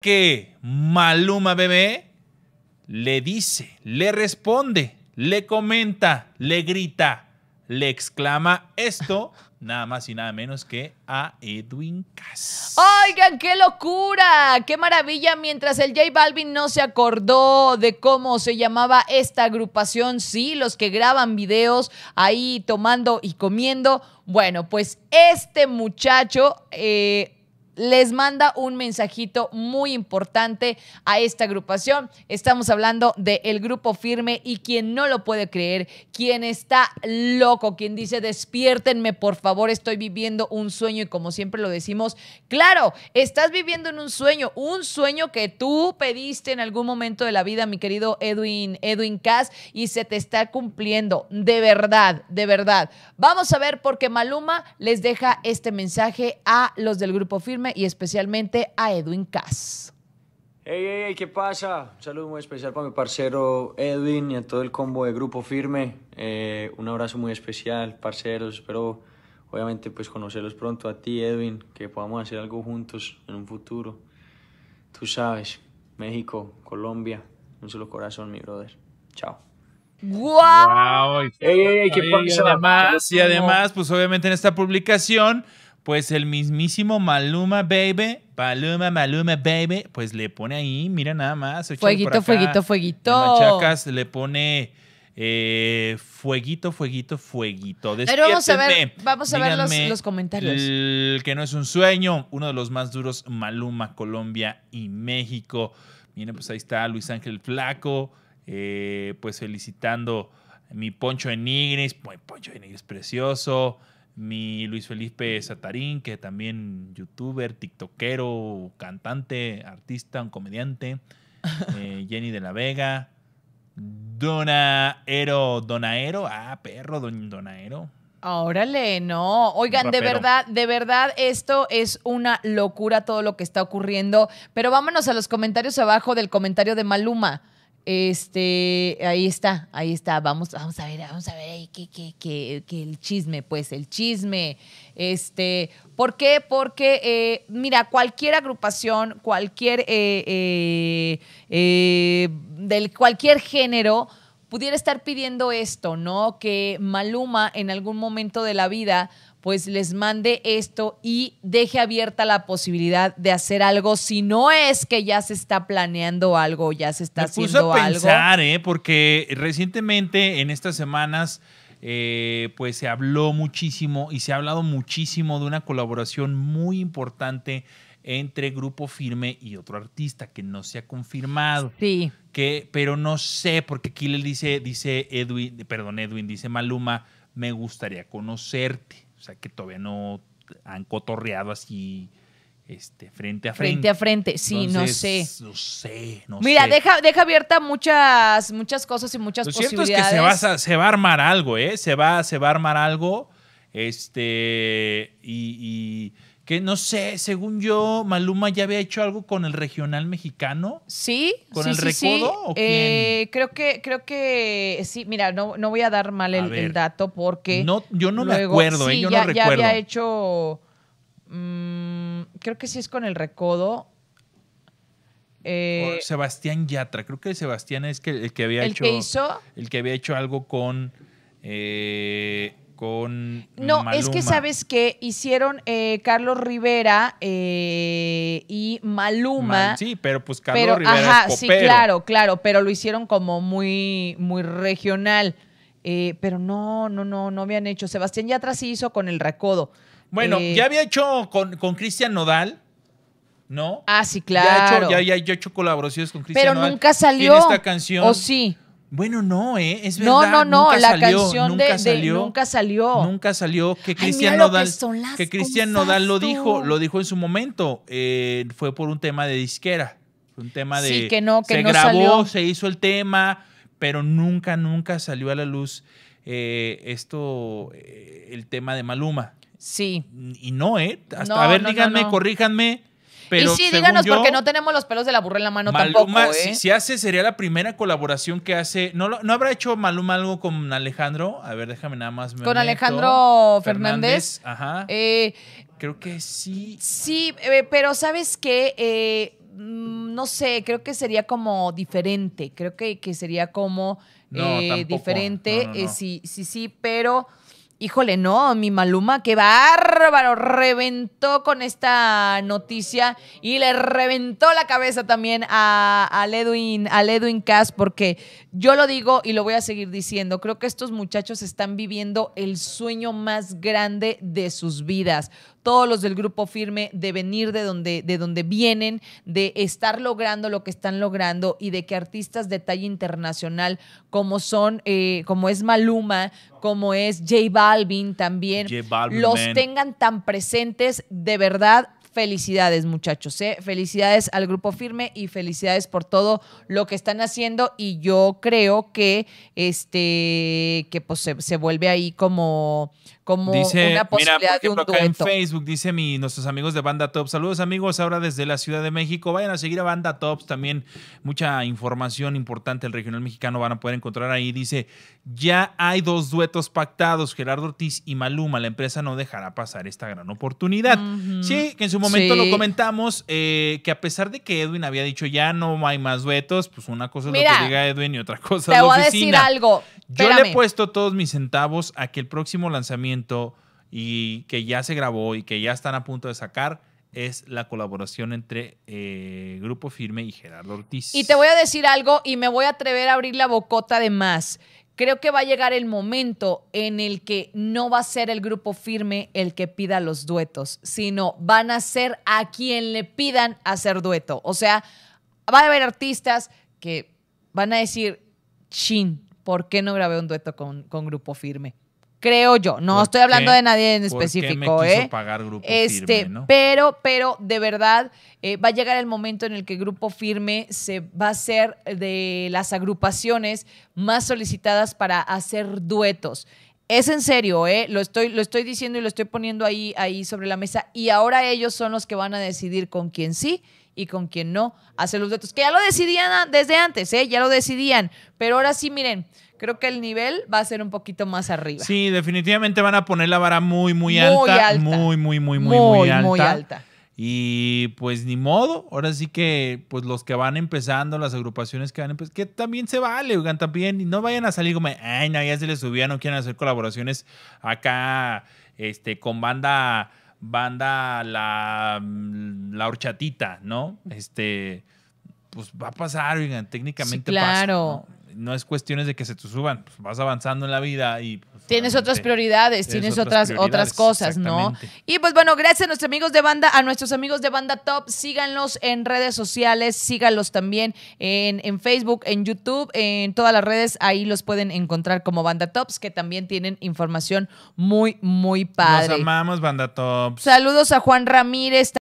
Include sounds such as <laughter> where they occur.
que Maluma bebé le dice, le responde, le comenta, le grita, le exclama esto, nada más y nada menos que a Edwin Cass. Oigan, qué locura, qué maravilla. Mientras el J Balvin no se acordó de cómo se llamaba esta agrupación, sí, los que graban videos ahí tomando y comiendo. Bueno, pues este muchacho... Eh, les manda un mensajito muy importante a esta agrupación. Estamos hablando del grupo firme y quien no lo puede creer, quien está loco, quien dice, despiértenme, por favor, estoy viviendo un sueño y como siempre lo decimos, claro, estás viviendo en un sueño, un sueño que tú pediste en algún momento de la vida, mi querido Edwin, Edwin Cass, y se te está cumpliendo, de verdad, de verdad. Vamos a ver por qué Maluma les deja este mensaje a los del grupo firme y especialmente a Edwin Cass. ey, ey! ey ¿qué pasa? Un saludo muy especial para mi parcero Edwin y a todo el combo de Grupo Firme. Eh, un abrazo muy especial, parceros. Espero, obviamente, pues conocerlos pronto a ti, Edwin, que podamos hacer algo juntos en un futuro. Tú sabes, México, Colombia, un solo corazón, mi brother. Chao. ¡Guau! Wow. ¡Ey, ey, qué pasa? Y además, y además, pues obviamente en esta publicación pues el mismísimo Maluma Baby, Maluma, Maluma Baby, pues le pone ahí, mira nada más. Eh, fueguito, fueguito, fueguito. Machacas le pone fueguito, fueguito, fueguito. Pero vamos a ver, los, comentarios. El que no es un sueño, uno de los más duros, Maluma, Colombia y México. Miren, pues ahí está Luis Ángel Flaco, eh, pues felicitando mi Poncho de Nigris, Poncho de precioso mi Luis Felipe Satarín, que también youtuber, tiktokero, cantante, artista, un comediante, <laughs> eh, Jenny de la Vega, Donaero, Donaero, ah, perro, Donaero. Órale, no. Oigan, de verdad, de verdad, esto es una locura todo lo que está ocurriendo. Pero vámonos a los comentarios abajo del comentario de Maluma. Este, ahí está, ahí está. Vamos, vamos a ver, vamos a ver que, el chisme, pues, el chisme. Este, ¿por qué? Porque, eh, mira, cualquier agrupación, cualquier eh, eh, del cualquier género pudiera estar pidiendo esto, ¿no? Que Maluma en algún momento de la vida pues les mande esto y deje abierta la posibilidad de hacer algo si no es que ya se está planeando algo, ya se está Me haciendo puso a pensar, ¿eh? Porque recientemente en estas semanas eh, pues se habló muchísimo y se ha hablado muchísimo de una colaboración muy importante entre Grupo Firme y otro artista que no se ha confirmado. Sí. Que, pero no sé, porque aquí le dice, dice Edwin, perdón, Edwin, dice Maluma, me gustaría conocerte. O sea, que todavía no han cotorreado así. Este, frente a frente. Frente a frente, sí, no sé. No sé, no Mira, Deja, deja abierta muchas, muchas cosas y muchas posibilidades. cierto es que se va, a, armar algo, ¿eh? Se va, se va a armar algo. Este, y que no sé, según yo, Maluma ya había hecho algo con el regional mexicano. Sí, con el recodo. Eh, creo que, creo que sí, mira, no, no voy a dar mal el, dato porque. No, yo no me acuerdo, eh, yo ya, no recuerdo. Ya había hecho. Mm, creo que sí es con el recodo. Eh, Sebastián Yatra, creo que Sebastián es que, el que había ¿el hecho. Que hizo? El que había hecho algo con. Eh, con. No, es que sabes que hicieron eh, Carlos Rivera eh, y Maluma. sí, pero pues Carlos Rivera. Ajá, sí, claro, claro, pero lo hicieron como muy, muy regional. Eh, pero no, no, no, no habían hecho. Sebastián Yatra sí hizo con el recodo. Bueno, ya había hecho con Cristian Nodal. ¿No? Ah, sí, claro. Ya, he hecho colaboraciones con Cristian Pero nunca salió. esta canción. O sí. Bueno, no, ¿eh? Es verdad. No, no, no. la canción nunca de, salió, Nunca salió. Nunca salió. Que Cristian Nodal. Que, Cristian lo dijo, lo dijo en su momento. Eh, fue por un tema de disquera. Un tema de. que no, que se no grabó, se hizo el tema, pero nunca, nunca salió a la luz eh, esto, eh, el tema de Maluma. Sí. Y no, ¿eh? a ver, díganme, corríjanme pero y sí, díganos porque no tenemos los pelos de la burra en la mano tampoco. ¿eh? Si, hace, sería la primera colaboración que hace. ¿No, no habrá hecho Maluma algo con Alejandro? A ver, déjame nada más. con Alejandro Fernández. ajá. Eh, creo que sí. Sí, eh, pero ¿sabes qué? Mm, no sé, creo que sería como diferente. Creo que, que sería como diferente. sí, sí, sí, pero. Híjole, no, mi Maluma, qué bárbaro, reventó con esta noticia y le reventó la cabeza también a, Edwin, al Edwin Cass, porque yo lo digo y lo voy a seguir diciendo, creo que estos muchachos están viviendo el sueño más grande de sus vidas todos los del grupo firme de venir de donde, de donde vienen, de estar logrando lo que están logrando y de que artistas de talla internacional como son, eh, como es Maluma, como es J Balvin también, los tengan tan presentes, de verdad, felicidades muchachos, ¿eh? felicidades al grupo firme y felicidades por todo lo que están haciendo y yo creo que este que pues se vuelve ahí como como dice, una posibilidad de un en Facebook dice mi, nuestros amigos de Banda Tops, saludos amigos ahora desde la Ciudad de México, vayan a seguir a Banda Tops también, mucha información importante el regional mexicano van a poder encontrar ahí, dice, ya hay dos duetos pactados, Gerardo Ortiz y Maluma, la empresa no dejará pasar esta gran oportunidad. Sí, que en su momento lo comentamos, eh, que a pesar de que Edwin había dicho ya no hay más duetos, pues una cosa es lo que diga Edwin y otra cosa te es voy a decir algo. Yo le he puesto todos mis centavos a que el próximo lanzamiento y que ya se grabó y que ya están a punto de sacar es la colaboración entre eh, Grupo Firme y Gerardo Ortiz. Y te voy a decir algo y me voy a atrever a abrir la bocota de más. Creo que va a llegar el momento en el que no va a ser el grupo firme el que pida los duetos, sino van a ser a quien le pidan hacer dueto. O sea, va a haber artistas que van a decir, chin, ¿por qué no grabé un dueto con grupo firme? Creo yo. No estoy hablando de nadie en específico, ¿eh? Pagar este, pero, pero de verdad eh, va a llegar el momento en el que Grupo Firme se va a ser de las agrupaciones más solicitadas para hacer duetos. Es en serio, ¿eh? Lo estoy, lo estoy diciendo y lo estoy poniendo ahí, ahí sobre la mesa. Y ahora ellos son los que van a decidir con quién sí y con quién no hacer los duetos. Que ya lo decidían desde antes, Ya lo decidían. Pero ahora sí, miren, creo que el nivel va a ser un poquito más arriba. Sí, definitivamente van a poner la vara muy, muy, alta, Muy, muy, muy, muy, muy alta. Muy alta. Y pues ni modo, ahora sí que pues los que van empezando, las agrupaciones que van empezando, que también se vale, oigan, también no vayan a salir como, ay, no, ya se les subía, no quieren hacer colaboraciones acá este con banda banda la la horchatita, ¿no? Este pues va a pasar, oigan, técnicamente sí, claro no es cuestiones de que se te suban, pues, vas avanzando en la vida y... Pues, tienes otras prioridades, tienes, otras, otras cosas, ¿no? Y pues bueno, gracias a nuestros amigos de banda, a nuestros amigos de banda top, síganlos en redes sociales, síganlos también en, en Facebook, en YouTube, en todas las redes, ahí los pueden encontrar como banda tops, que también tienen información muy, muy padre. Los amamos, banda tops. Saludos a Juan Ramírez.